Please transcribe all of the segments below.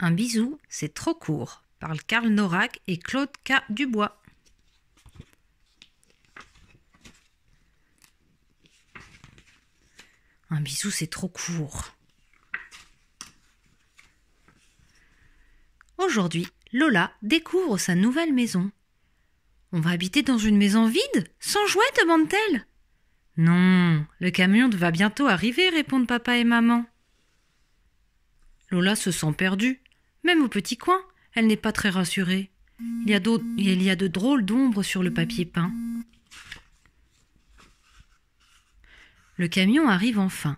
Un bisou, c'est trop court, parlent Karl Norac et Claude K. Dubois. Un bisou, c'est trop court. Aujourd'hui, Lola découvre sa nouvelle maison. On va habiter dans une maison vide Sans jouets demande-t-elle. Non, le camion va bientôt arriver, répondent papa et maman. Lola se sent perdue. Même au petit coin, elle n'est pas très rassurée. Il y a, il y a de drôles d'ombres sur le papier peint. Le camion arrive enfin.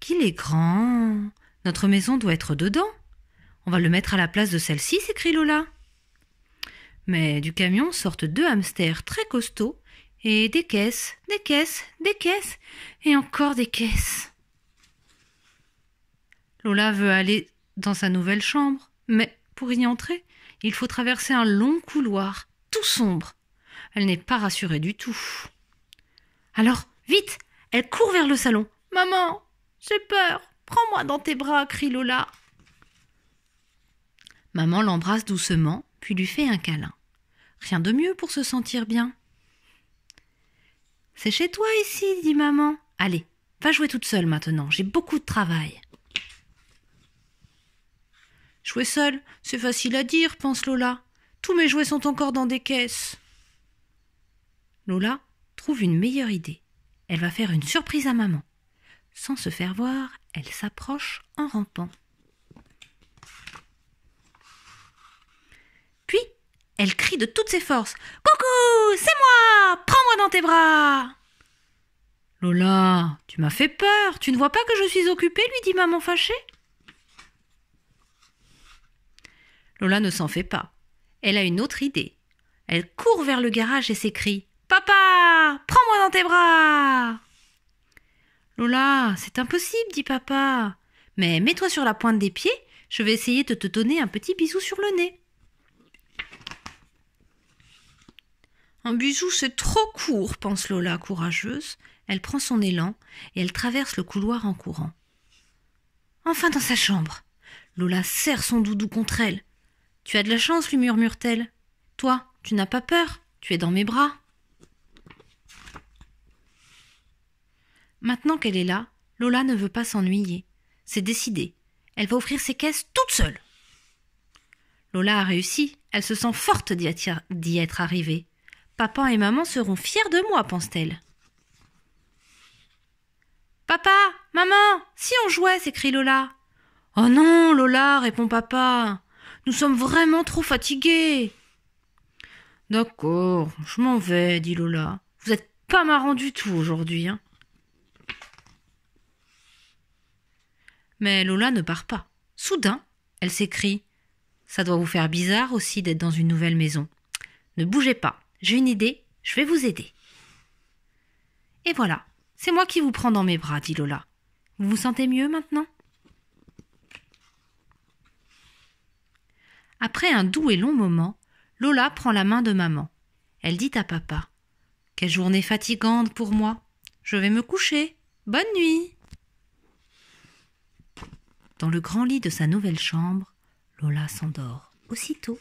Qu'il est grand Notre maison doit être dedans. On va le mettre à la place de celle-ci, s'écrie Lola. Mais du camion sortent deux hamsters très costauds et des caisses, des caisses, des caisses et encore des caisses. Lola veut aller dans sa nouvelle chambre, mais pour y entrer, il faut traverser un long couloir, tout sombre. Elle n'est pas rassurée du tout. Alors, vite, elle court vers le salon. Maman, j'ai peur. Prends-moi dans tes bras, crie Lola. Maman l'embrasse doucement, puis lui fait un câlin. Rien de mieux pour se sentir bien. C'est chez toi ici, dit maman. Allez, va jouer toute seule maintenant, j'ai beaucoup de travail. Jouer seul, c'est facile à dire, pense Lola. Tous mes jouets sont encore dans des caisses. Lola trouve une meilleure idée. Elle va faire une surprise à maman. Sans se faire voir, elle s'approche en rampant. Puis, elle crie de toutes ses forces. Coucou, c'est moi Prends-moi dans tes bras Lola, tu m'as fait peur. Tu ne vois pas que je suis occupée lui dit maman fâchée. Lola ne s'en fait pas. Elle a une autre idée. Elle court vers le garage et s'écrie Papa Prends-moi dans tes bras Lola, c'est impossible, dit papa. Mais mets-toi sur la pointe des pieds, je vais essayer de te donner un petit bisou sur le nez. Un bisou, c'est trop court, pense Lola, courageuse. Elle prend son élan et elle traverse le couloir en courant. Enfin dans sa chambre. Lola serre son doudou contre elle. Tu as de la chance, lui murmure-t-elle. Toi, tu n'as pas peur, tu es dans mes bras. Maintenant qu'elle est là, Lola ne veut pas s'ennuyer. C'est décidé. Elle va offrir ses caisses toute seule. Lola a réussi. Elle se sent forte d'y être arrivée. Papa et maman seront fiers de moi, pense-t-elle. Papa, maman, si on jouait, s'écrie Lola. Oh non, Lola, répond papa. Nous sommes vraiment trop fatigués. D'accord, je m'en vais, dit Lola. Vous êtes pas marrant du tout aujourd'hui, hein. Mais Lola ne part pas. Soudain, elle s'écrie. Ça doit vous faire bizarre aussi d'être dans une nouvelle maison. Ne bougez pas, j'ai une idée, je vais vous aider. Et voilà, c'est moi qui vous prends dans mes bras, dit Lola. Vous vous sentez mieux maintenant Après un doux et long moment, Lola prend la main de maman. Elle dit à papa Quelle journée fatigante pour moi. Je vais me coucher. Bonne nuit. Dans le grand lit de sa nouvelle chambre, Lola s'endort aussitôt.